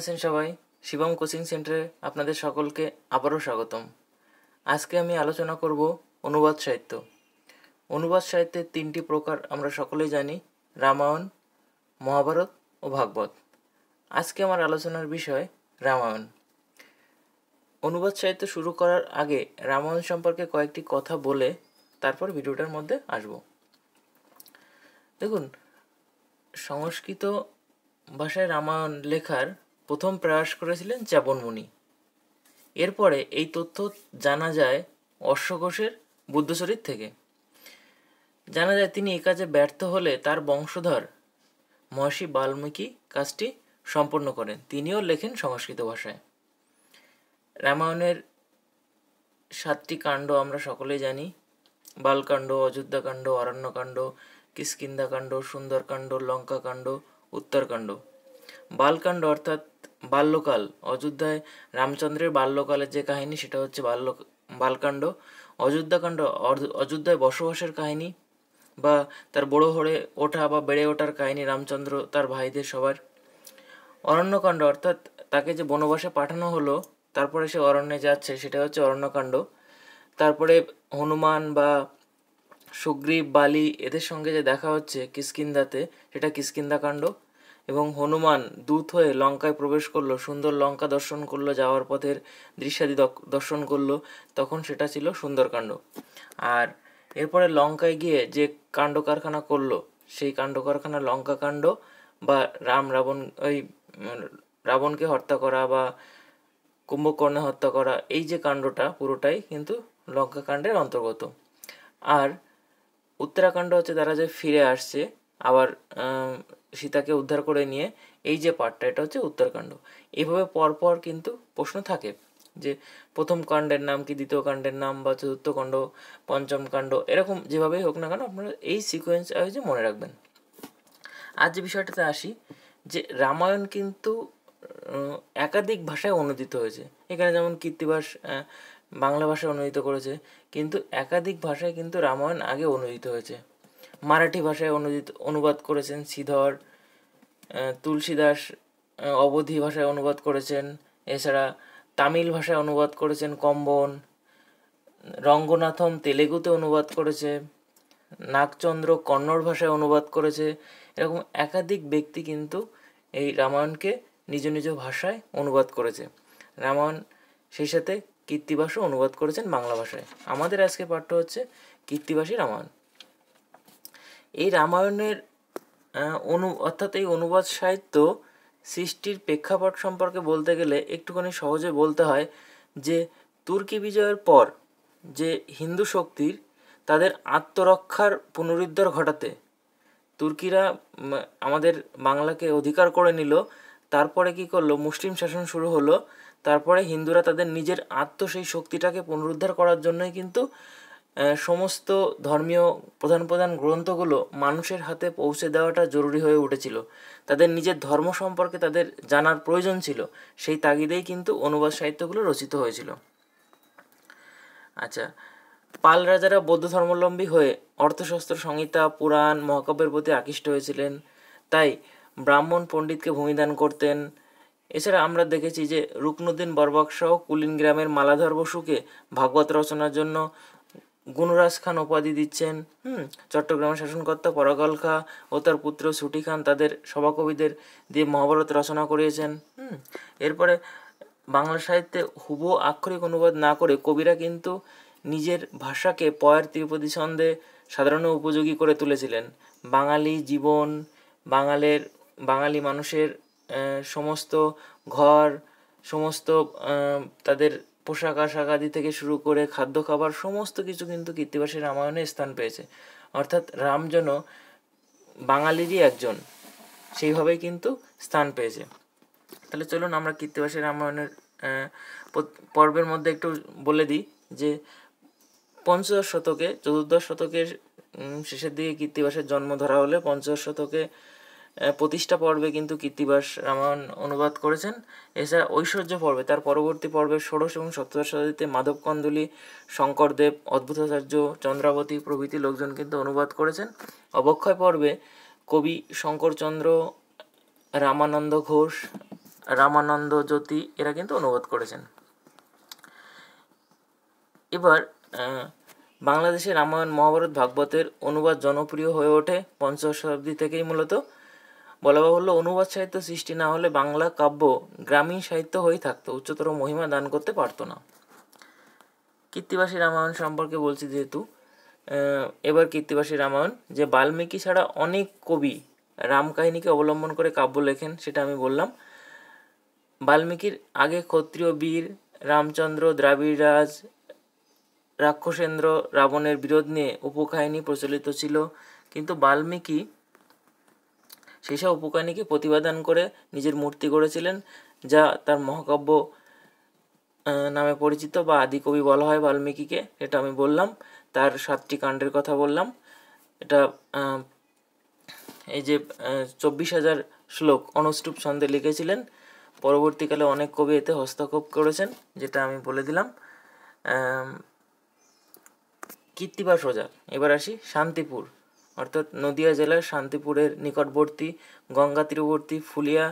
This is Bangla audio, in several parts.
আছেন সবাই শিবম কোচিং সেন্টারে আপনাদের সকলকে আবারও স্বাগতম আজকে আমি আলোচনা করব অনুবাদ সাহিত্য অনুবাদ সাহিত্যের তিনটি প্রকার আমরা সকলেই জানি রামায়ণ মহাভারত ও ভাগবত আজকে আমার আলোচনার বিষয় রামায়ণ অনুবাদ সাহিত্য শুরু করার আগে রামায়ণ সম্পর্কে কয়েকটি কথা বলে তারপর ভিডিওটার মধ্যে আসব দেখুন সংস্কৃত ভাষায় রামায়ণ লেখার প্রথম প্রয়াস করেছিলেন চাপনমুনি এরপরে এই তথ্য জানা যায় অশ্বঘোষের শরীর থেকে জানা যায় তিনি এ কাজে ব্যর্থ হলে তার বংশধর মহর্ষি বাল্মীকি কাজটি সম্পন্ন করেন তিনিও লেখেন সংস্কৃত ভাষায় রামায়ণের সাতটি কাণ্ড আমরা সকলেই জানি বালকাণ্ড অযোধ্যাকাণ্ড অরণ্যকাণ্ড কিষ্কিন্দাকাণ্ড সুন্দরকাণ্ড লঙ্কাকাণ্ড উত্তরকাণ্ড বালকাণ্ড অর্থাৎ বাল্যকাল অযোধ্যায় রামচন্দ্রের বাল্যকালের যে কাহিনী সেটা হচ্ছে বাল্য বালকাণ্ড অযোধ্যাকাণ্ড অযোধ্যায় বসবাসের কাহিনী বা তার বড় হয়ে ওঠা বা বেড়ে ওঠার কাহিনী রামচন্দ্র তার ভাইদের সবার অরণ্যকাণ্ড অর্থাৎ তাকে যে বনবাসে পাঠানো হলো তারপরে সে অরণ্যে যাচ্ছে সেটা হচ্ছে অরণ্যকাণ্ড তারপরে হনুমান বা সুগ্রীব বালি এদের সঙ্গে যে দেখা হচ্ছে কিসকিন্দাতে সেটা কিসকিন্দা কাণ্ড এবং হনুমান দূত হয়ে লঙ্কায় প্রবেশ করলো সুন্দর লঙ্কা দর্শন করলো যাওয়ার পথের দৃশ্যাদি দর্শন করলো তখন সেটা ছিল সুন্দরকাণ্ড আর এরপরে লঙ্কায় গিয়ে যে কাণ্ড কারখানা করলো সেই কাণ্ড কারখানা লঙ্কা কাণ্ড বা রাম রাবণ ওই রাবণকে হত্যা করা বা কুম্ভকর্ণে হত্যা করা এই যে কাণ্ডটা পুরোটাই কিন্তু লঙ্কা কাণ্ডের অন্তর্গত আর উত্তরাকাণ্ড হচ্ছে তারা যে ফিরে আসছে আবার সীতাকে উদ্ধার করে নিয়ে এই যে পার্টটা এটা হচ্ছে উত্তরকাণ্ড এভাবে পরপর কিন্তু প্রশ্ন থাকে যে প্রথম কাণ্ডের নাম কি দ্বিতীয় কাণ্ডের নাম বা চতুর্থ কাণ্ড পঞ্চম কাণ্ড এরকম যেভাবেই হোক না কেন আপনারা এই সিকোয়েন্স যে মনে রাখবেন আর যে বিষয়টাতে আসি যে রামায়ণ কিন্তু একাধিক ভাষায় অনুদিত হয়েছে এখানে যেমন কীর্তিবাস বাংলা ভাষায় অনুদিত করেছে কিন্তু একাধিক ভাষায় কিন্তু রামায়ণ আগে অনুদিত হয়েছে মারাঠি ভাষায় অনুদিত অনুবাদ করেছেন শ্রীধর তুলসীদাস অবধি ভাষায় অনুবাদ করেছেন এছাড়া তামিল ভাষায় অনুবাদ করেছেন কম্বন রঙ্গনাথম তেলেগুতে অনুবাদ করেছে নাগচন্দ্র কন্নড় ভাষায় অনুবাদ করেছে এরকম একাধিক ব্যক্তি কিন্তু এই রামায়ণকে নিজ নিজ ভাষায় অনুবাদ করেছে রামায়ণ সেই সাথে কীর্তিবাসও অনুবাদ করেছেন বাংলা ভাষায় আমাদের আজকে পাঠ্য হচ্ছে কীর্তিবাসী রামায়ণ এই রামায়ণের অনু অর্থাৎ এই অনুবাদ সাহিত্য সৃষ্টির প্রেক্ষাপট সম্পর্কে বলতে গেলে একটুখানি সহজে বলতে হয় যে তুর্কি বিজয়ের পর যে হিন্দু শক্তির তাদের আত্মরক্ষার পুনরুদ্ধার ঘটাতে তুর্কিরা আমাদের বাংলাকে অধিকার করে নিল তারপরে কি করলো মুসলিম শাসন শুরু হলো তারপরে হিন্দুরা তাদের নিজের আত্ম সেই শক্তিটাকে পুনরুদ্ধার করার জন্যই কিন্তু সমস্ত ধর্মীয় প্রধান প্রধান গ্রন্থগুলো মানুষের হাতে পৌঁছে দেওয়াটা জরুরি হয়ে উঠেছিল তাদের নিজের ধর্ম সম্পর্কে তাদের জানার প্রয়োজন ছিল সেই তাগিদেই কিন্তু অনুবাদ সাহিত্যগুলো রচিত হয়েছিল আচ্ছা পাল রাজারা বৌদ্ধ ধর্মাবলম্বী হয়ে অর্থশাস্ত্র সংহিতা পুরাণ মহাকাব্যের প্রতি আকৃষ্ট হয়েছিলেন তাই ব্রাহ্মণ পণ্ডিতকে ভূমিদান করতেন এছাড়া আমরা দেখেছি যে রুকনুদ্দিন বরবাকসহ কুলিন গ্রামের মালাধর বসুকে ভাগবত রচনার জন্য গুণরাজ খান উপাধি দিচ্ছেন হুম চট্টগ্রামের শাসনকর্তা পরাগল খা ও তার পুত্র সুটি খান তাদের সভাকবিদের দিয়ে মহাভারত রচনা করিয়েছেন হুম এরপরে বাংলা সাহিত্যে হুবু আক্ষরিক অনুবাদ না করে কবিরা কিন্তু নিজের ভাষাকে পয়ের তিরুপতি ছন্দে সাধারণ উপযোগী করে তুলেছিলেন বাঙালি জীবন বাঙালের বাঙালি মানুষের সমস্ত ঘর সমস্ত তাদের পোশাক আশাক আদি থেকে শুরু করে খাদ্য খাবার সমস্ত কিছু কিন্তু কীর্তিবাসী রামায়ণে স্থান পেয়েছে অর্থাৎ রাম যেন বাঙালিরই একজন সেইভাবেই কিন্তু স্থান পেয়েছে তাহলে চলুন আমরা কীর্তিবাসী রামায়ণের পর্বের মধ্যে একটু বলে দিই যে পঞ্চদশ শতকে চতুর্দশ শতকের শেষের দিকে কীর্তিবাসের জন্ম ধরা হলে পঞ্চদশ শতকে প্রতিষ্ঠা পর্বে কিন্তু কীর্তিবাস রামায়ণ অনুবাদ করেছেন এছাড়া ঐশ্বর্য পর্বে তার পরবর্তী পর্বে ষোড়শ এবং সপ্তদশ শতাব্দীতে মাধব কন্দলি শঙ্করদেব অদ্ভুতাচার্য চন্দ্রাবতী প্রভৃতি লোকজন কিন্তু অনুবাদ করেছেন অবক্ষয় পর্বে কবি শঙ্করচন্দ্র রামানন্দ ঘোষ রামানন্দ জ্যোতি এরা কিন্তু অনুবাদ করেছেন এবার বাংলাদেশে রামায়ণ মহাভারত ভাগবতের অনুবাদ জনপ্রিয় হয়ে ওঠে পঞ্চদশ শতাব্দী থেকেই মূলত বলা বাহুল্য অনুবাদ সাহিত্য সৃষ্টি না হলে বাংলা কাব্য গ্রামীণ সাহিত্য হয়েই থাকতো উচ্চতর মহিমা দান করতে পারতো না কীর্তিবাসী রামায়ণ সম্পর্কে বলছি যেহেতু এবার কীর্তিবাসী রামায়ণ যে বাল্মীকি ছাড়া অনেক কবি রামকাহিনীকে অবলম্বন করে কাব্য লেখেন সেটা আমি বললাম বাল্মীকির আগে ক্ষত্রিয় বীর রামচন্দ্র দ্রাবিড়রাজ রাক্ষসেন্দ্র রাবণের বিরোধ নিয়ে উপকাহিনী প্রচলিত ছিল কিন্তু বাল্মীকি সব উপকায়নীকে প্রতিপাদন করে নিজের মূর্তি গড়েছিলেন যা তার মহাকাব্য নামে পরিচিত বা আদিকবি বলা হয় বাল্মীকিকে এটা আমি বললাম তার সাতটি কাণ্ডের কথা বললাম এটা এই যে চব্বিশ হাজার শ্লোক অনুষ্টুপ ছন্দে লিখেছিলেন পরবর্তীকালে অনেক কবি এতে হস্তক্ষেপ করেছেন যেটা আমি বলে দিলাম কীর্তিবাস সোজা এবার আসি শান্তিপুর অর্থাৎ নদিয়া জেলার শান্তিপুরের নিকটবর্তী গঙ্গা তীরবর্তী ফুলিয়া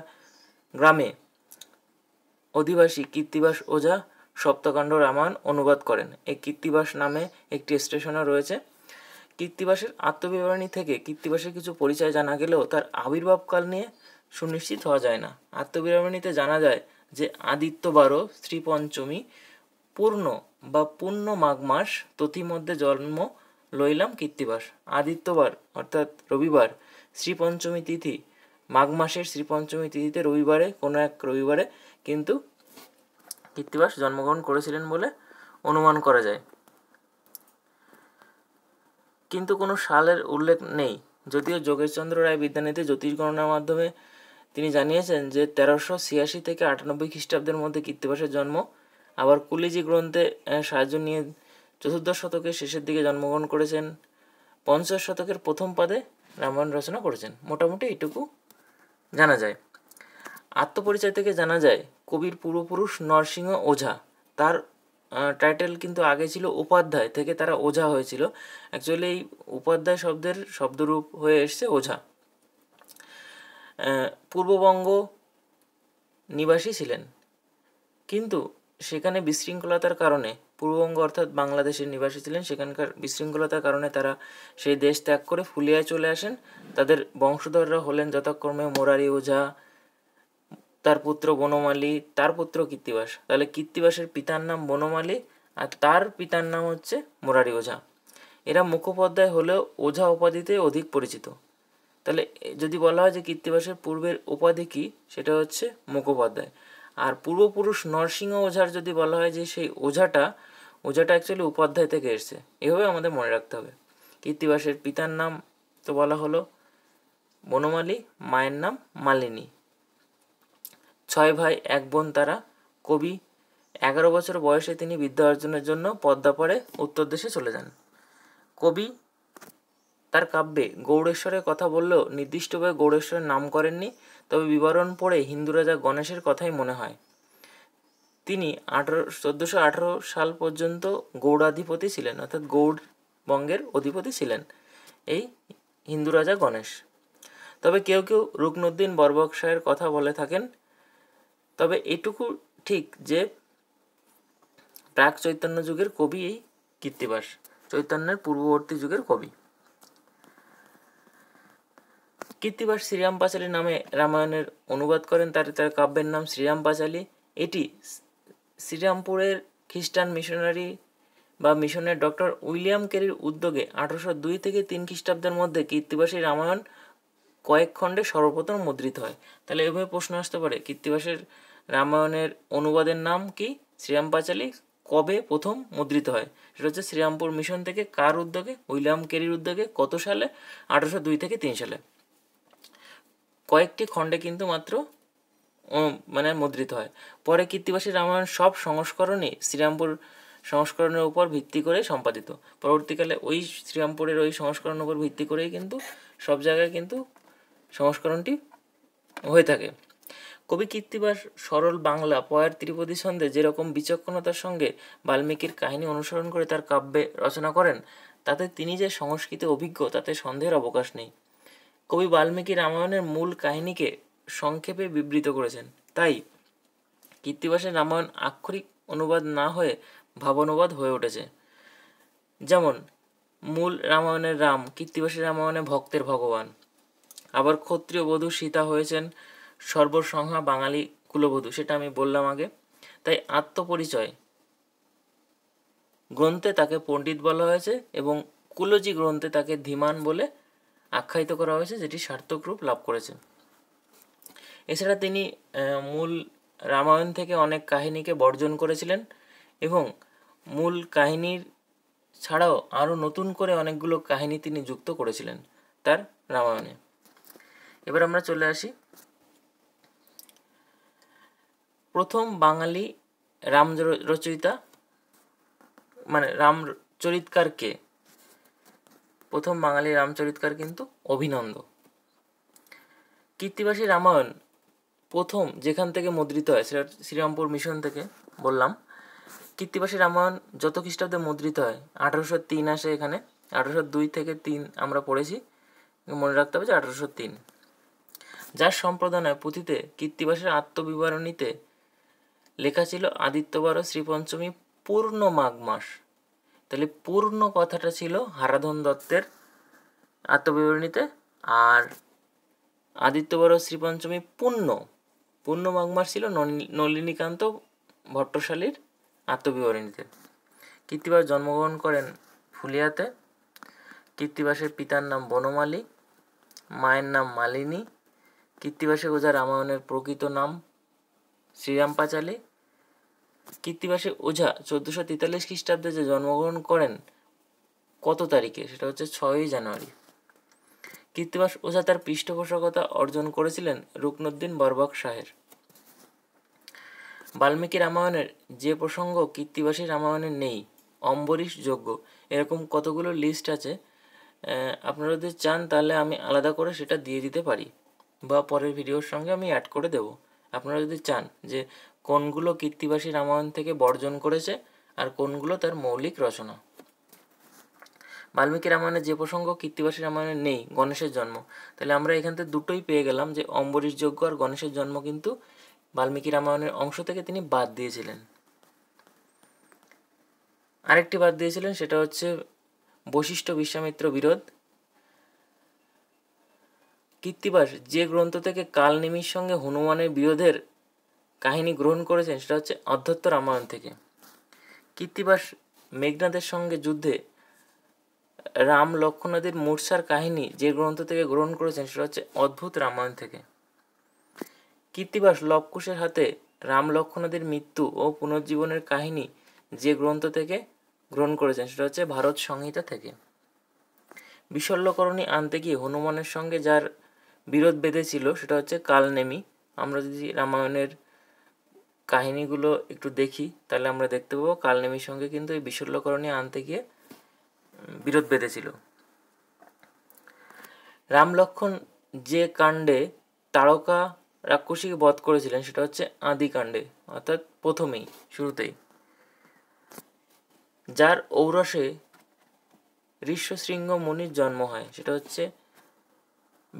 গ্রামে অধিবাসী কীর্তিবাস ওঝা সপ্তকাণ্ড রামায়ণ অনুবাদ করেন এই কীর্তিবাস নামে একটি স্টেশনও রয়েছে কীর্তিবাসের আত্মবিবরণী থেকে কীর্তিবাসের কিছু পরিচয় জানা গেলেও তার আবির্ভাবকাল নিয়ে সুনিশ্চিত হওয়া যায় না আত্মবিবরণীতে জানা যায় যে আদিত্য বারো শ্রীপঞ্চমী পূর্ণ বা পূর্ণ মাঘ মাস তথিমধ্যে জন্ম লইলাম কীর্তিবাস আদিত্যবার অর্থাৎ রবিবার শ্রীপঞ্চমী তিথি মাঘ মাসের শ্রীপঞ্চমী তিথিতে রবিবারে কোনো এক রবিবারে কিন্তু কীর্তিবাস জন্মগ্রহণ করেছিলেন বলে অনুমান করা যায় কিন্তু কোনো সালের উল্লেখ নেই যদিও যোগেশচন্দ্র রায় বিদ্যানীতে জ্যোতিষ গণনার মাধ্যমে তিনি জানিয়েছেন যে তেরোশো ছিয়াশি থেকে আটানব্বই খ্রিস্টাব্দের মধ্যে কীর্তিবাসের জন্ম আবার কুলিজি গ্রন্থে সাহায্য নিয়ে চতুর্দশ শতকের শেষের দিকে জন্মগ্রহণ করেছেন পঞ্চাশ শতকের প্রথম পাদে রামায়ণ রচনা করেছেন মোটামুটি এইটুকু জানা যায় আত্মপরিচয় থেকে জানা যায় কবির পূর্বপুরুষ নরসিংহ ওঝা তার টাইটেল কিন্তু আগে ছিল উপাধ্যায় থেকে তারা ওঝা হয়েছিল অ্যাকচুয়ালি এই উপাধ্যায় শব্দের শব্দরূপ হয়ে এসছে ওঝা পূর্ববঙ্গ নিবাসী ছিলেন কিন্তু সেখানে বিশৃঙ্খলতার কারণে পূর্ববঙ্গ অর্থাৎ বাংলাদেশের নিবাসী ছিলেন সেখানকার বিশৃঙ্খলতার কারণে তারা সেই দেশ ত্যাগ করে ফুলিয়ায় চলে আসেন তাদের বংশধররা হলেন যথাক্রমে মোরারি ওঝা তার পুত্র বনমালী তার পুত্র কীর্তিবাস তাহলে কীর্তিবাসের পিতার নাম বনমালী আর তার পিতার নাম হচ্ছে মোরারি ওঝা এরা মুখোপাধ্যায় হলেও ওঝা উপাধিতে অধিক পরিচিত তাহলে যদি বলা হয় যে কীর্তিবাসের পূর্বের উপাধি কী সেটা হচ্ছে মুখোপাধ্যায় আর পূর্বপুরুষ নরসিংহ ওঝার যদি বলা হয় যে সেই ওঝাটা ওজাটা অ্যাকচুয়ালি উপাধ্যায় থেকে এসছে এভাবে আমাদের মনে রাখতে হবে কৃত্তিবাসের পিতার নাম তো বলা হলো বনমালী মায়ের নাম মালিনী ছয় ভাই এক বোন তারা কবি এগারো বছর বয়সে তিনি বিদ্যা অর্জনের জন্য পরে উত্তর দেশে চলে যান কবি তার কাব্যে গৌড়েশ্বরের কথা বললেও নির্দিষ্টভাবে গৌড়েশ্বরের নাম করেননি তবে বিবরণ পড়ে হিন্দু রাজা গণেশের কথাই মনে হয় তিনি আঠারো চোদ্দোশো আঠারো সাল পর্যন্ত গৌড়াধিপতি ছিলেন অর্থাৎ গৌড় বঙ্গের অধিপতি ছিলেন এই হিন্দু রাজা গণেশ তবে কেউ কেউ রুকনুদ্দিন বর্বকশাহের কথা বলে থাকেন তবে এটুকু ঠিক যে প্রাক চৈতন্য যুগের কবি এই কীর্তিবাস চৈতন্যের পূর্ববর্তী যুগের কবি কীর্তিবাস শ্রীরাম পাঁচালী নামে রামায়ণের অনুবাদ করেন তার তার কাব্যের নাম শ্রীরাম পাঁচালী এটি শ্রীরামপুরের খ্রিস্টান মিশনারি বা মিশনের ডক্টর উইলিয়াম কেরির উদ্যোগে আঠারোশো দুই থেকে তিন খ্রিস্টাব্দের মধ্যে কীর্তিবাসী রামায়ণ কয়েক খণ্ডে সর্বপ্রথম মুদ্রিত হয় তাহলে এভাবে প্রশ্ন আসতে পারে কীর্তিবাসের রামায়ণের অনুবাদের নাম কি শ্রীরাম পাঁচালী কবে প্রথম মুদ্রিত হয় সেটা হচ্ছে শ্রীরামপুর মিশন থেকে কার উদ্যোগে উইলিয়াম কেরির উদ্যোগে কত সালে আঠারোশো দুই থেকে তিন সালে কয়েকটি খণ্ডে কিন্তু মাত্র মানে মুদ্রিত হয় পরে কীর্তিবাসী রামায়ণ সব সংস্করণই শ্রীরামপুর সংস্করণের উপর ভিত্তি করে সম্পাদিত পরবর্তীকালে ওই শ্রীরামপুরের ওই সংস্করণের উপর ভিত্তি করেই কিন্তু সব জায়গায় কিন্তু সংস্করণটি হয়ে থাকে কবি কীর্তিবাস সরল বাংলা পয়ার ত্রিপদী ছন্দে যেরকম বিচক্ষণতার সঙ্গে বাল্মীকির কাহিনী অনুসরণ করে তার কাব্যে রচনা করেন তাতে তিনি যে সংস্কৃতে অভিজ্ঞ তাতে সন্দেহের অবকাশ নেই কবি বাল্মীকি রামায়ণের মূল কাহিনীকে সংক্ষেপে বিবৃত করেছেন তাই কৃত্তিবাসের রামায়ণ আক্ষরিক অনুবাদ না হয়ে ভাবানুবাদ হয়ে উঠেছে যেমন মূল রামায়ণের রাম কীর্তিবাসী রামায়ণে ভক্তের ভগবান আবার ক্ষত্রিয় বধূ সীতা হয়েছেন সর্বসংহা বাঙালি কুলবধূ সেটা আমি বললাম আগে তাই আত্মপরিচয় গ্রন্থে তাকে পণ্ডিত বলা হয়েছে এবং কুলজি গ্রন্থে তাকে ধীমান বলে আখ্যায়িত করা হয়েছে যেটি সার্থক রূপ লাভ করেছে এছাড়া তিনি মূল রামায়ণ থেকে অনেক কাহিনীকে বর্জন করেছিলেন এবং মূল কাহিনীর ছাড়াও আরও নতুন করে অনেকগুলো কাহিনী তিনি যুক্ত করেছিলেন তার রামায়ণে এবার আমরা চলে আসি প্রথম বাঙালি রাম রচয়িতা মানে রাম চরিতকারকে প্রথম বাঙালি রামচরিতকার কিন্তু অভিনন্দ কীর্তিবাসী রামায়ণ প্রথম যেখান থেকে মুদ্রিত হয় সেটা শ্রীরামপুর মিশন থেকে বললাম কীর্তিবাসী রামায়ণ যত খ্রিস্টাব্দে মুদ্রিত হয় আঠারোশো তিন আসে এখানে আঠারোশো দুই থেকে তিন আমরা পড়েছি মনে রাখতে হবে যে আঠারোশো তিন যার সম্প্রদানায় পুঁথিতে কীর্তিবাসের আত্মবিবরণীতে লেখা ছিল আদিত্যবার ও শ্রীপঞ্চমী পূর্ণ মাঘ মাস তাহলে পূর্ণ কথাটা ছিল হারাধন দত্তের আত্মবিবরণীতে আর আদিত্যবার ও শ্রীপঞ্চমী পূর্ণ পূর্ণ পূর্ণমাগমার ছিল নলিনীকান্ত ভট্টশালীর আত্মবিবরণীতে কীর্তিবাস জন্মগ্রহণ করেন ফুলিয়াতে কীর্তিবাসের পিতার নাম বনমালী মায়ের নাম মালিনী কীর্তিবাসে ওঝা রামায়ণের প্রকৃত নাম শ্রীরাম পাঁচালী কীর্তিবাসে ওঝা চোদ্দোশো তেতাল্লিশ খ্রিস্টাব্দে যে জন্মগ্রহণ করেন কত তারিখে সেটা হচ্ছে ছয়ই জানুয়ারি কৃত্তিবাস ওঝা তার পৃষ্ঠপোষকতা অর্জন করেছিলেন রুকনুদ্দিন বরবক শাহের বাল্মীকি রামায়ণের যে প্রসঙ্গ কৃত্তিবাসী রামায়ণে নেই অম্বরীশ যোগ্য এরকম কতগুলো লিস্ট আছে আপনারা যদি চান তাহলে আমি আলাদা করে সেটা দিয়ে দিতে পারি বা পরের ভিডিওর সঙ্গে আমি অ্যাড করে দেব আপনারা যদি চান যে কোনগুলো কীর্তিবাসী রামায়ণ থেকে বর্জন করেছে আর কোনগুলো তার মৌলিক রচনা বাল্মীকি রামায়ণের যে প্রসঙ্গ কীর্তিবাসী রামায়ণে নেই গণেশের জন্ম তাহলে আমরা এখান থেকে দুটোই পেয়ে গেলাম যে অম্বরীশ যজ্ঞ আর গণেশের জন্ম কিন্তু বাল্মীকি রামায়ণের অংশ থেকে তিনি বাদ দিয়েছিলেন আরেকটি বাদ দিয়েছিলেন সেটা হচ্ছে বৈশিষ্ট্য বিশ্বামিত্র বিরোধ কীর্তিবাস যে গ্রন্থ থেকে কালনিমির সঙ্গে হনুমানের বিরোধের কাহিনী গ্রহণ করেছেন সেটা হচ্ছে অধ্যত্ত রামায়ণ থেকে কীর্তিবাস মেঘনাদের সঙ্গে যুদ্ধে রাম লক্ষণাদের মূর্ছার কাহিনী যে গ্রন্থ থেকে গ্রহণ করেছেন সেটা হচ্ছে অদ্ভুত রামায়ণ থেকে কীর্তিবাস লবকুশের হাতে রাম লক্ষণাদের মৃত্যু ও পুনর্জীবনের কাহিনী যে গ্রন্থ থেকে গ্রহণ করেছেন সেটা হচ্ছে ভারত সংহিতা থেকে বিশল্যকরণী আনতে গিয়ে হনুমানের সঙ্গে যার বিরোধ বেঁধেছিল সেটা হচ্ছে কালনেমি আমরা যদি রামায়ণের কাহিনীগুলো একটু দেখি তাহলে আমরা দেখতে পাবো কালনেমির সঙ্গে কিন্তু এই বিশল্যকরণী আনতে গিয়ে বিরোধ বেঁধেছিল রাম লক্ষণ যে কাণ্ডে তারকা রাক্ষসীকে বধ করেছিলেন সেটা হচ্ছে আদি কাণ্ডে অর্থাৎ প্রথমেই শুরুতেই যার ঔরসে ঋষ্যশৃঙ্গ মুনির জন্ম হয় সেটা হচ্ছে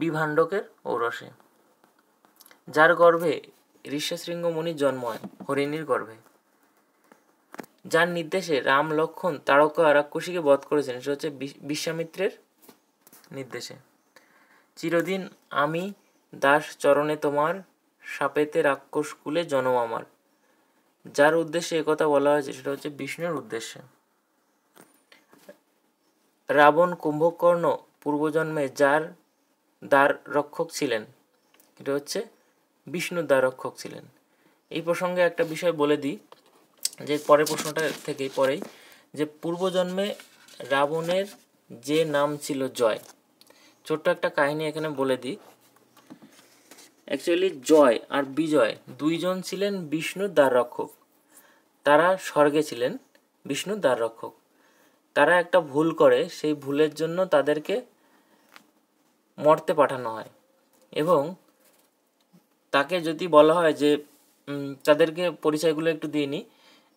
বিভাণ্ডকের ঔরসে যার গর্ভে ঋষ্যশৃঙ্গ মুনির জন্ম হয় হরিণীর গর্ভে যার নির্দেশে রাম লক্ষণ তারকা রাক্ষসীকে বধ করেছেন সেটা হচ্ছে বিশ্বামিত্রের নির্দেশে চিরদিন আমি দাস চরণে তোমার সাপেতে রাক্ষস কুলে জনম আমার যার উদ্দেশ্যে একথা বলা হয়েছে সেটা হচ্ছে বিষ্ণুর উদ্দেশ্যে রাবণ কুম্ভকর্ণ পূর্বজন্মে যার দ্বার রক্ষক ছিলেন এটা হচ্ছে বিষ্ণুর দ্বার রক্ষক ছিলেন এই প্রসঙ্গে একটা বিষয় বলে দিই যে পরের প্রশ্নটা থেকেই পরেই যে পূর্বজন্মে রাবণের যে নাম ছিল জয় ছোট্ট একটা কাহিনী এখানে বলে দিই অ্যাকচুয়ালি জয় আর বিজয় দুইজন ছিলেন বিষ্ণুর দ্বাররক্ষক তারা স্বর্গে ছিলেন বিষ্ণুর দ্বাররক্ষক তারা একটা ভুল করে সেই ভুলের জন্য তাদেরকে মর্তে পাঠানো হয় এবং তাকে যদি বলা হয় যে তাদেরকে পরিচয়গুলো একটু দিয়ে নিই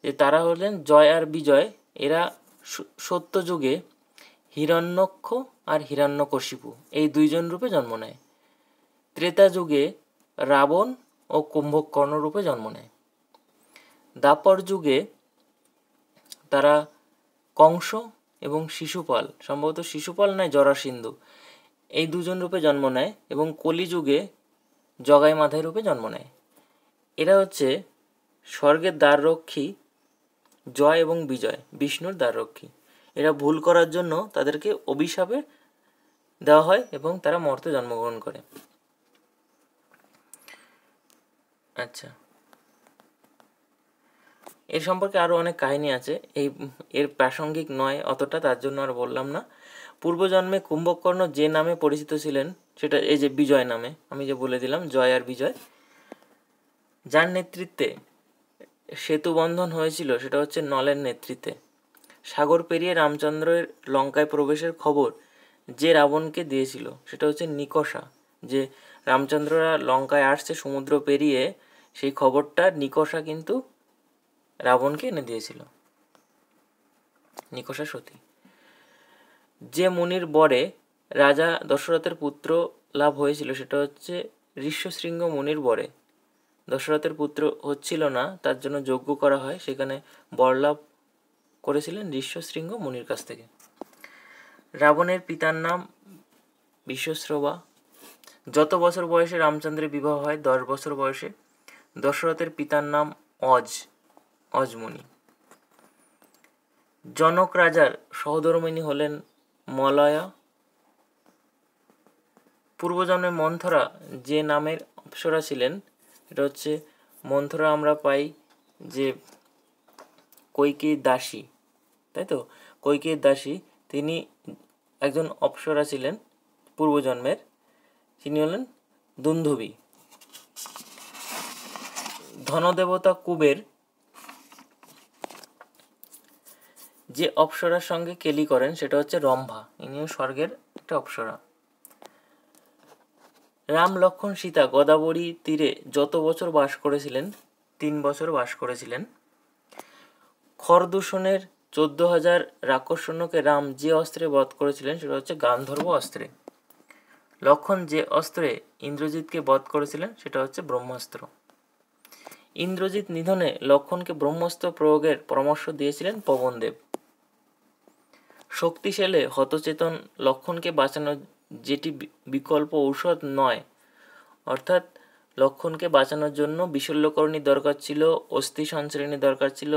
যে তারা হলেন জয় আর বিজয় এরা সত্যযুগে হিরণ্যক্ষ আর হিরণ্যকশিপু এই দুইজন রূপে জন্ম নেয় ত্রেতা যুগে রাবণ ও কুম্ভকর্ণ রূপে জন্ম নেয় দাপর যুগে তারা কংস এবং শিশুপাল সম্ভবত শিশুপাল নয় জরাসিন্ধু এই দুজন রূপে জন্ম নেয় এবং কলিযুগে জগাই মাথায় রূপে জন্ম নেয় এরা হচ্ছে স্বর্গের দ্বাররক্ষী জয় এবং বিজয় বিষ্ণুর দ্বাররক্ষী এরা ভুল করার জন্য তাদেরকে অভিশাপে দেওয়া হয় এবং তারা মর্তে জন্মগ্রহণ করে আচ্ছা এর সম্পর্কে আরও অনেক কাহিনী আছে এই এর প্রাসঙ্গিক নয় অতটা তার জন্য আর বললাম না পূর্বজন্মে কুম্ভকর্ণ যে নামে পরিচিত ছিলেন সেটা এই যে বিজয় নামে আমি যে বলে দিলাম জয় আর বিজয় যার নেতৃত্বে সেতু বন্ধন হয়েছিল সেটা হচ্ছে নলের নেতৃত্বে সাগর পেরিয়ে রামচন্দ্রের লঙ্কায় প্রবেশের খবর যে রাবণকে দিয়েছিল সেটা হচ্ছে নিকষা যে রামচন্দ্ররা লঙ্কায় আসছে সমুদ্র পেরিয়ে সেই খবরটা নিকষা কিন্তু রাবণকে এনে দিয়েছিল নিকষা সতী যে মুনির বরে রাজা দশরথের পুত্র লাভ হয়েছিল সেটা হচ্ছে ঋষ্যশৃঙ্গ মুনির বরে দশরথের পুত্র হচ্ছিল না তার জন্য যজ্ঞ করা হয় সেখানে বরলাভ করেছিলেন ঋষ্যশৃঙ্গ মুনির কাছ থেকে রাবণের পিতার নাম বিশ্বশ্রবা যত বছর বয়সে রামচন্দ্রের বিবাহ হয় দশ বছর বয়সে দশরথের পিতার নাম অজ অজমণি জনক রাজার সহধর্মিনী হলেন মলয়া পূর্বজন্মে মন্থরা যে নামের অপসরা ছিলেন এটা হচ্ছে মন্থরা আমরা পাই যে কৈকি দাসী তাই তো কৈকি দাসী তিনি একজন অপসরা ছিলেন পূর্বজন্মের তিনি হলেন দুন্ধুবী ধনদেবতা কুবের যে অপসরার সঙ্গে কেলি করেন সেটা হচ্ছে রম্ভা ইনিও স্বর্গের একটা অপসরা রাম লক্ষণ সীতা গোদাবরী তীরে যত বছর বাস করেছিলেন তিন বছর বাস করেছিলেন খরদূষণের চোদ্দ হাজার রাক্ষসৈন্যকে রাম যে অস্ত্রে বধ করেছিলেন সেটা হচ্ছে গান্ধর্ব অস্ত্রে লক্ষণ যে অস্ত্রে ইন্দ্রজিৎকে বধ করেছিলেন সেটা হচ্ছে ব্রহ্মাস্ত্র ইন্দ্রজিৎ নিধনে লক্ষণকে ব্রহ্মাস্ত্র প্রয়োগের পরামর্শ দিয়েছিলেন পবনদেব শক্তিশালে হতচেতন লক্ষণকে বাঁচানোর যেটি বিকল্প ঔষধ নয় অর্থাৎ লক্ষণকে বাঁচানোর জন্য বিশল্যকরণীর দরকার ছিল অস্থি সঞ্চরণী দরকার ছিল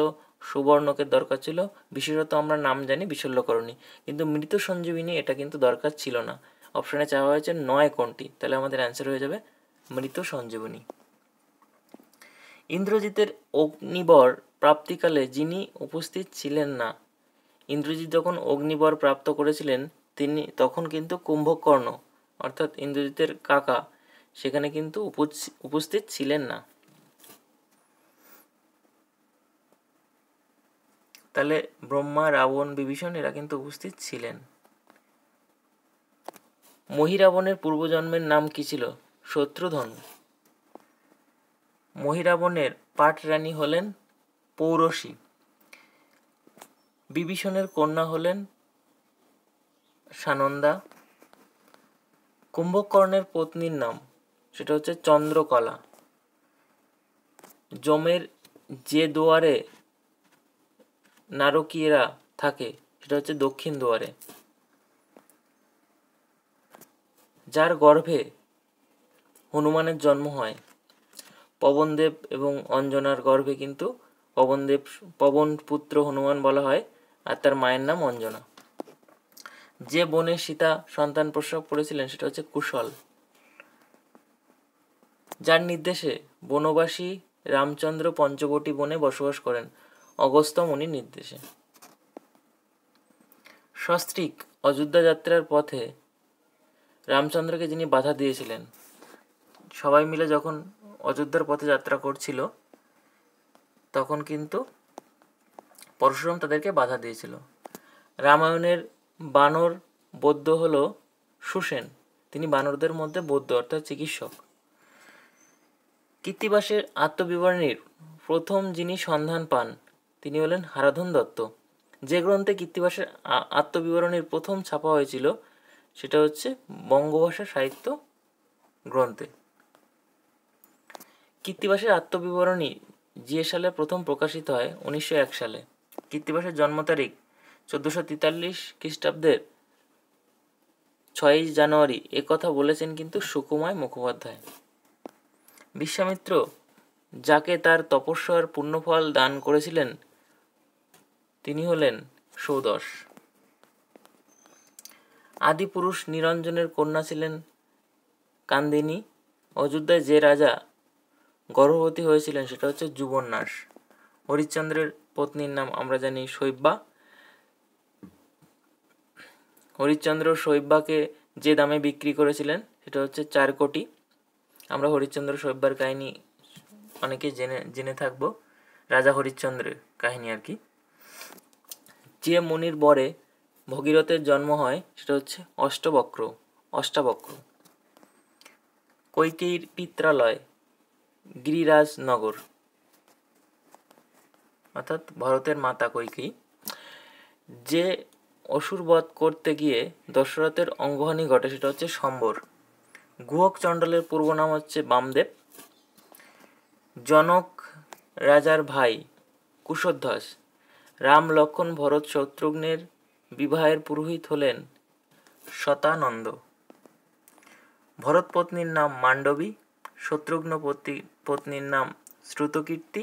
সুবর্ণকের দরকার ছিল বিশেষত আমরা নাম জানি বিশল্যকরণী কিন্তু মৃত সঞ্জীবিনী এটা কিন্তু দরকার ছিল না অপশানে চাওয়া হয়েছে নয় কোনটি তাহলে আমাদের অ্যান্সার হয়ে যাবে মৃত সঞ্জীবনী ইন্দ্রজিতের অগ্নিবর প্রাপ্তিকালে যিনি উপস্থিত ছিলেন না ইন্দ্রজিৎ যখন অগ্নিবর প্রাপ্ত করেছিলেন তিনি তখন কিন্তু কুম্ভকর্ণ অর্থাৎ ইন্দ্রজিতের কাকা সেখানে কিন্তু উপস্থিত ছিলেন না তাহলে ব্রহ্মা রাবণ বিভীষণ এরা কিন্তু উপস্থিত ছিলেন মহিরাবণের পূর্বজন্মের নাম কি ছিল শত্রুধন মহিরাবণের পাট রানী হলেন পৌরসী বিভীষণের কন্যা হলেন সানন্দা কুম্ভকর্ণের পত্নীর নাম সেটা হচ্ছে চন্দ্রকলা যমের যে দুয়ারে নারকীয়রা থাকে সেটা হচ্ছে দক্ষিণ দুয়ারে যার গর্ভে হনুমানের জন্ম হয় পবনদেব এবং অঞ্জনার গর্ভে কিন্তু পবনদেব পবন পুত্র হনুমান বলা হয় আর তার মায়ের নাম অঞ্জনা যে বনে সীতা সন্তান প্রসব করেছিলেন সেটা হচ্ছে কুশল যার নির্দেশে বনবাসী রামচন্দ্র পঞ্চবটি বনে বসবাস করেন অগস্ত মুনির নির্দেশে সস্ত্রিক অযোধ্যা যাত্রার পথে রামচন্দ্রকে যিনি বাধা দিয়েছিলেন সবাই মিলে যখন অযোধ্যার পথে যাত্রা করছিল তখন কিন্তু পরশুরাম তাদেরকে বাধা দিয়েছিল রামায়ণের বানর বৌদ্ধ হল সুসেন তিনি বানরদের মধ্যে বৌদ্ধ অর্থাৎ চিকিৎসক কৃত্তিবাসের আত্মবিবরণীর প্রথম যিনি সন্ধান পান তিনি হলেন হারাধন দত্ত যে গ্রন্থে কৃত্তিবাসের আত্মবিবরণীর প্রথম ছাপা হয়েছিল সেটা হচ্ছে বঙ্গভাষা সাহিত্য গ্রন্থে কৃত্তিবাসের আত্মবিবরণী যে সালে প্রথম প্রকাশিত হয় উনিশশো এক সালে কৃত্তিবাসের জন্ম তারিখ চোদ্দশো তেতাল্লিশ খ্রিস্টাব্দের ছয়ই জানুয়ারি এ কথা বলেছেন কিন্তু সুকুমায় মুখোপাধ্যায় বিশ্বামিত্র যাকে তার তপস্যার পুণ্যফল দান করেছিলেন তিনি হলেন সৌদশ আদিপুরুষ নিরঞ্জনের কন্যা ছিলেন কান্দিনী অযোধ্যায় যে রাজা গর্ভবতী হয়েছিলেন সেটা হচ্ছে যুবন্যাস হরিশ্চন্দ্রের পত্নীর নাম আমরা জানি শৈব্যা হরিশ্চন্দ্র শৈব্যাকে যে দামে বিক্রি করেছিলেন সেটা হচ্ছে চার কোটি আমরা হরিশ্চন্দ্র শৈব্যার কাহিনী অনেকে জেনে জেনে থাকব রাজা হরিশ্চন্দ্রের কাহিনী আর কি যে মনির বরে ভগীরথের জন্ম হয় সেটা হচ্ছে অষ্টবক্র অষ্টাবক্র কৈকেয়ীর পিত্রালয় গিরিরাজনগর অর্থাৎ ভরতের মাতা কৈকেয়ী যে অসুরবধ করতে গিয়ে দশরথের অঙ্গহানি ঘটে সেটা হচ্ছে সম্বর গুহক চণ্ডালের পূর্ব নাম হচ্ছে বামদেব জনক রাজার ভাই কুশধ্বস রাম লক্ষণ ভরত শত্রুঘ্নের বিবাহের পুরোহিত হলেন শতানন্দ ভরত পত্নীর নাম মান্ডবী শত্রুঘ্ন পত্নীর নাম শ্রুতকীর্তি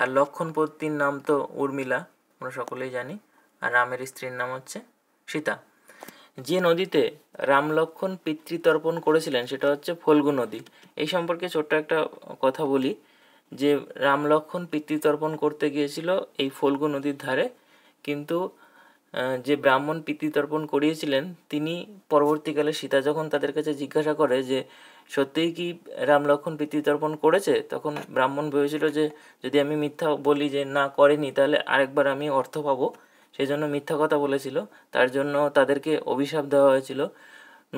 আর লক্ষণপতির নাম তো উর্মিলা আমরা সকলেই জানি আর রামের স্ত্রীর নাম হচ্ছে সীতা যে নদীতে রাম লক্ষণ পিতৃতর্পণ করেছিলেন সেটা হচ্ছে ফল্গু নদী এই সম্পর্কে ছোট্ট একটা কথা বলি যে রাম লক্ষণ পিতৃতর্পণ করতে গিয়েছিল এই ফল্গু নদীর ধারে কিন্তু যে ব্রাহ্মণ পিতৃতর্পণ করিয়েছিলেন তিনি পরবর্তীকালে সীতা যখন তাদের কাছে জিজ্ঞাসা করে যে সত্যিই কি রাম লক্ষণ পিতৃতর্পণ করেছে তখন ব্রাহ্মণ ভেবেছিল যে যদি আমি মিথ্যা বলি যে না করেনি তাহলে আরেকবার আমি অর্থ পাবো সেই জন্য মিথ্যা কথা বলেছিল তার জন্য তাদেরকে অভিশাপ দেওয়া হয়েছিল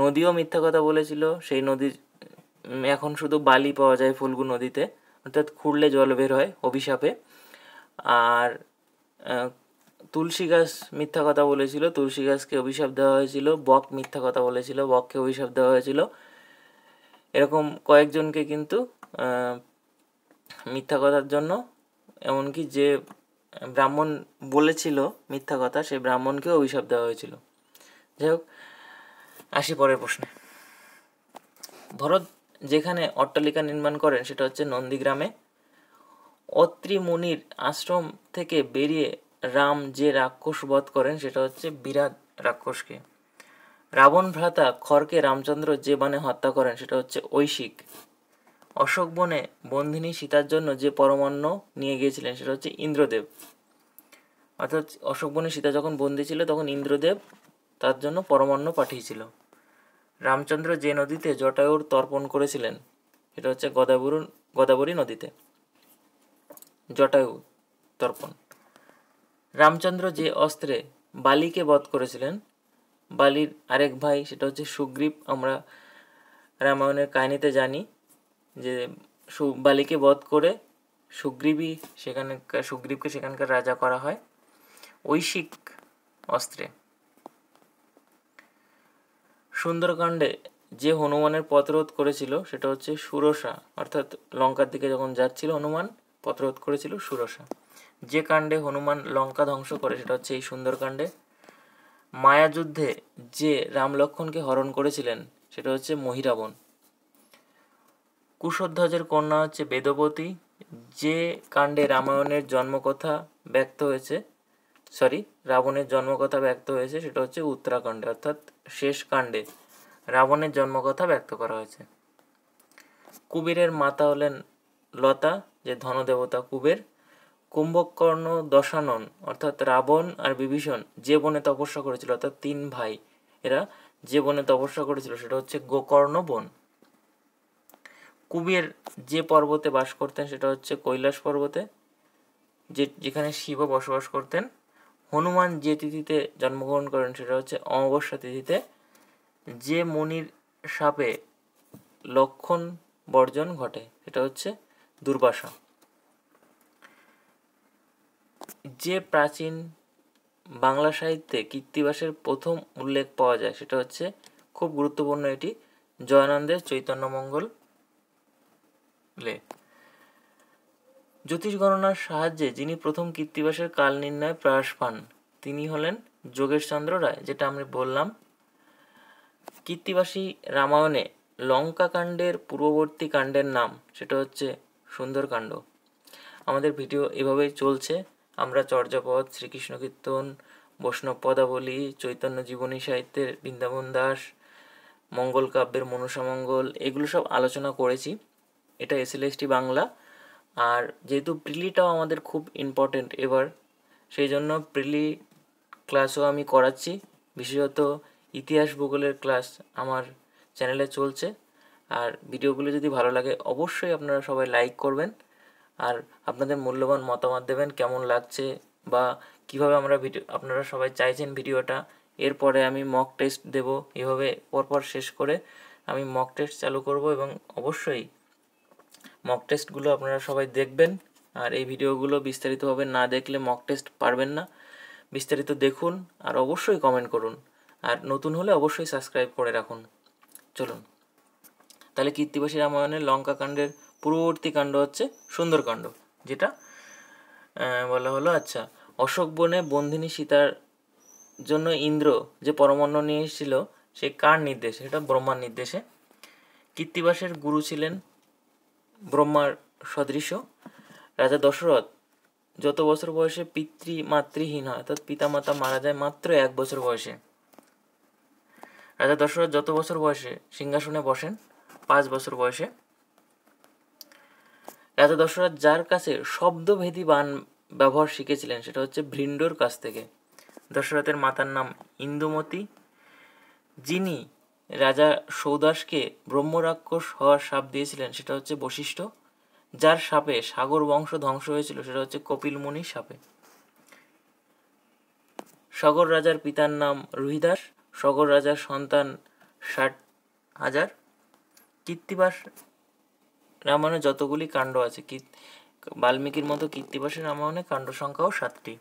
নদীও মিথ্যা কথা বলেছিল সেই নদীর এখন শুধু বালি পাওয়া যায় ফুলগু নদীতে অর্থাৎ খুঁড়লে জল বের হয় অভিশাপে আর তুলসী গাছ মিথ্যা কথা বলেছিল তুলসী গাছকে অভিশাপ দেওয়া হয়েছিল বক মিথ্যা কথা বলেছিল বককে অভিশাপ দেওয়া হয়েছিল এরকম কয়েকজনকে কিন্তু মিথ্যা কথার জন্য এমনকি যে ব্রাহ্মণ বলেছিল মিথ্যা কথা সেই ব্রাহ্মণকেও অভিশাপ দেওয়া হয়েছিল যাই হোক আসি পরের প্রশ্নে ভরত যেখানে অট্টালিকা নির্মাণ করেন সেটা হচ্ছে নন্দীগ্রামে অত্রি মুনির আশ্রম থেকে বেরিয়ে রাম যে রাক্ষস বধ করেন সেটা হচ্ছে বিরাট রাক্ষসকে রাবণ ভ্রাতা খড়কে রামচন্দ্র যে বানে হত্যা করেন সেটা হচ্ছে ঐশিক অশোক বনে বন্ধিনী সীতার জন্য যে পরমান্ন নিয়ে গিয়েছিলেন সেটা হচ্ছে ইন্দ্রদেব অর্থাৎ অশোক বনে সীতা যখন বন্দী ছিল তখন ইন্দ্রদেব তার জন্য পরমান্ন পাঠিয়েছিল রামচন্দ্র যে নদীতে জটায়ুর তর্পণ করেছিলেন সেটা হচ্ছে গদাবরু গদাবরী নদীতে জটায়ু তর্পণ রামচন্দ্র যে অস্ত্রে বালিকে বধ করেছিলেন বালির আরেক ভাই সেটা হচ্ছে সুগ্রীব আমরা রামায়ণের কাহিনীতে জানি যে সু বালিকে বধ করে সুগ্রীবই সেখানে সুগ্রীবকে সেখানকার রাজা করা হয় ঐশিক অস্ত্রে সুন্দরকাণ্ডে যে হনুমানের পথরোধ করেছিল সেটা হচ্ছে সুরসা অর্থাৎ লঙ্কার দিকে যখন যাচ্ছিল হনুমান পত্ররোধ করেছিল সুরসা যে কাণ্ডে হনুমান লঙ্কা ধ্বংস করে সেটা হচ্ছে এই সুন্দরকাণ্ডে মায়াযুদ্ধে যে রাম লক্ষণকে হরণ করেছিলেন সেটা হচ্ছে মহিরাবন কুশধ্বজের কন্যা হচ্ছে বেদবতী যে কাণ্ডে রামায়ণের জন্মকথা ব্যক্ত হয়েছে সরি রাবণের জন্মকথা ব্যক্ত হয়েছে সেটা হচ্ছে উত্তরাকাণ্ডে অর্থাৎ শেষ কাণ্ডে রাবণের জন্মকথা ব্যক্ত করা হয়েছে কুবীরের মাতা হলেন লতা যে ধনদেবতা কুবের কুম্ভকর্ণ দশানন অর্থাৎ রাবণ আর বিভীষণ যে বনে তপস্যা করেছিল অর্থাৎ তিন ভাই এরা যে বনে তপস্যা করেছিল সেটা হচ্ছে গোকর্ণ বন কুবের যে পর্বতে বাস করতেন সেটা হচ্ছে কৈলাস পর্বতে যে যেখানে শিব বসবাস করতেন হনুমান যে তিথিতে জন্মগ্রহণ করেন সেটা হচ্ছে অমাবস্যা তিথিতে যে মুনির সাপে লক্ষণ বর্জন ঘটে সেটা হচ্ছে দুর্বাসা যে প্রাচীন বাংলা সাহিত্যে কীর্তিবাসের প্রথম উল্লেখ পাওয়া যায় সেটা হচ্ছে খুব গুরুত্বপূর্ণ এটি জয়ানন্দের চৈতন্যমঙ্গল লে জ্যোতিষ গণনার সাহায্যে যিনি প্রথম কীর্তিবাসের কাল নির্ণয় প্রয়াস পান তিনি হলেন যোগেশচন্দ্র রায় যেটা আমি বললাম কীর্তিবাসী রামায়ণে লঙ্কাকাণ্ডের পূর্ববর্তী কাণ্ডের নাম সেটা হচ্ছে সুন্দরকাণ্ড আমাদের ভিডিও এভাবেই চলছে আমরা চর্যাপদ শ্রীকৃষ্ণ কীর্তন বৈষ্ণব পদাবলী চৈতন্য জীবনী সাহিত্যের বৃন্দাবন দাস মঙ্গল কাব্যের মনসামঙ্গল এগুলো সব আলোচনা করেছি এটা এস টি বাংলা আর যেহেতু প্রিলিটাও আমাদের খুব ইম্পর্টেন্ট এবার সেই জন্য প্রিলি ক্লাসও আমি করাচ্ছি বিশেষত ইতিহাস ভূগোলের ক্লাস আমার চ্যানেলে চলছে আর ভিডিওগুলো যদি ভালো লাগে অবশ্যই আপনারা সবাই লাইক করবেন আর আপনাদের মূল্যবান মতামত দেবেন কেমন লাগছে বা কিভাবে আমরা ভিডিও আপনারা সবাই চাইছেন ভিডিওটা এরপরে আমি মক টেস্ট দেব এভাবে পরপর শেষ করে আমি মক টেস্ট চালু করব এবং অবশ্যই মক টেস্টগুলো আপনারা সবাই দেখবেন আর এই ভিডিওগুলো বিস্তারিতভাবে না দেখলে মক টেস্ট পারবেন না বিস্তারিত দেখুন আর অবশ্যই কমেন্ট করুন আর নতুন হলে অবশ্যই সাবস্ক্রাইব করে রাখুন চলুন তাহলে কীর্তিবাসী রামায়ণের লঙ্কাকাণ্ডের পূর্ববর্তী কাণ্ড হচ্ছে সুন্দরকাণ্ড যেটা বলা হলো আচ্ছা অশোক বনে বন্ধিনী সীতার জন্য ইন্দ্র যে পরমান্ন নিয়ে এসেছিল সে কার নির্দেশে সেটা ব্রহ্মার নির্দেশে কীর্তিবাসের গুরু ছিলেন ব্রহ্মার সদৃশ্য রাজা দশরথ যত বছর বয়সে পিতৃ মাতৃহীন হয় অর্থাৎ পিতামাতা মারা যায় মাত্র এক বছর বয়সে রাজা দশরথ যত বছর বয়সে সিংহাসনে বসেন পাঁচ বছর বয়সে রাজা দশরথ যার কাছে শব্দভেদী বান ব্যবহার শিখেছিলেন সেটা হচ্ছে ভৃণ্ডর কাছ থেকে দশরথের মাতার নাম ইন্দুমতি যিনি রাজা সৌদাসকে ব্রহ্মরাক্ষস হওয়ার সাপ দিয়েছিলেন সেটা হচ্ছে বশিষ্ঠ যার সাপে সাগর বংশ ধ্বংস হয়েছিল সেটা হচ্ছে কপিল মুনির সাপে সগর রাজার পিতার নাম রুহিদাস সগর রাজার সন্তান ষাট হাজার কীর্তিবাস রামায়ণে যতগুলি কাণ্ড আছে কী বাল্মীকির মতো কীর্তিবাসের রামায়ণে কাণ্ড সংখ্যাও সাতটি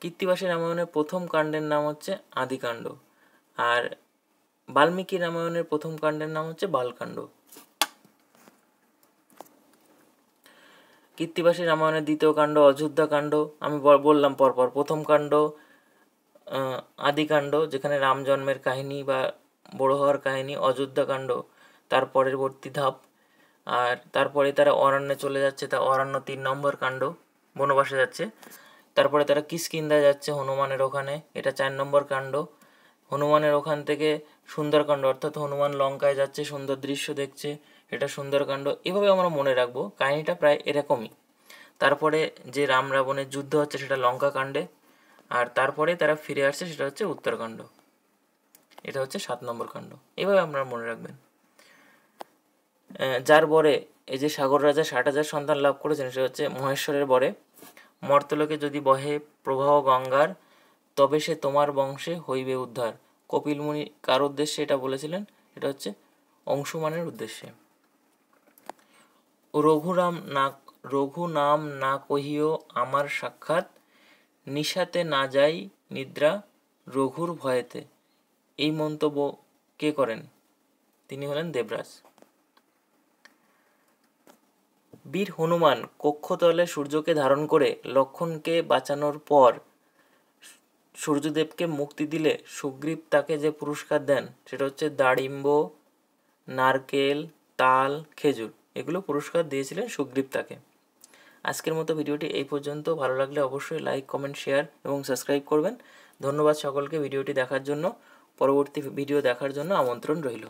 কীর্তিবাসের রামায়ণের প্রথম কাণ্ডের নাম হচ্ছে আদিকাণ্ড আর বাল্মীকি রামায়ণের প্রথম কাণ্ডের নাম হচ্ছে বালকাণ্ড কীর্তিবাসী রামায়ণের দ্বিতীয় কাণ্ড অযোধ্যা কাণ্ড আমি বললাম পরপর প্রথম কাণ্ড আদিকাণ্ড যেখানে রাম জন্মের কাহিনী বা বড় হওয়ার কাহিনী অযোধ্যাকাণ্ড তার পরবর্তী ধাপ আর তারপরে তারা অরণ্যে চলে যাচ্ছে তা অরণ্য তিন নম্বর কাণ্ড বনবাসে যাচ্ছে তারপরে তারা কিসকিন্দা যাচ্ছে হনুমানের ওখানে এটা চার নম্বর কাণ্ড হনুমানের ওখান থেকে সুন্দরকাণ্ড অর্থাৎ হনুমান লঙ্কায় যাচ্ছে সুন্দর দৃশ্য দেখছে এটা সুন্দরকাণ্ড এভাবে আমরা মনে রাখবো কাহিনিটা প্রায় এরকমই তারপরে যে রাম রাবণের যুদ্ধ হচ্ছে সেটা লঙ্কাকাণ্ডে আর তারপরে তারা ফিরে আসছে সেটা হচ্ছে উত্তরকাণ্ড এটা হচ্ছে সাত নম্বর কাণ্ড এভাবে আপনারা মনে রাখবেন যার বরে এই যে সাগর রাজা ষাট হাজার সন্তান লাভ করেছেন সেটা হচ্ছে মহেশ্বরের বরে মর্তলোকে যদি বহে প্রবাহ গঙ্গার তবে সে তোমার বংশে হইবে উদ্ধার কপিল মুনি কার উদ্দেশ্যে এটা বলেছিলেন এটা হচ্ছে অংশমানের উদ্দেশ্যে রঘুরাম না রঘু নাম না কহিও আমার সাক্ষাৎ নিশাতে না যাই নিদ্রা রঘুর ভয়েতে এই মন্তব্য কে করেন তিনি হলেন দেবরাজ বীর হনুমান কক্ষতলে সূর্যকে ধারণ করে লক্ষণকে বাঁচানোর পর সূর্যদেবকে মুক্তি দিলে সুগ্রীব তাকে যে পুরস্কার দেন সেটা হচ্ছে দাড়িম্ব নারকেল তাল খেজুর এগুলো পুরস্কার দিয়েছিলেন সুগ্রীব তাকে আজকের মতো ভিডিওটি এই পর্যন্ত ভালো লাগলে অবশ্যই লাইক কমেন্ট শেয়ার এবং সাবস্ক্রাইব করবেন ধন্যবাদ সকলকে ভিডিওটি দেখার জন্য পরবর্তী ভিডিও দেখার জন্য আমন্ত্রণ রইল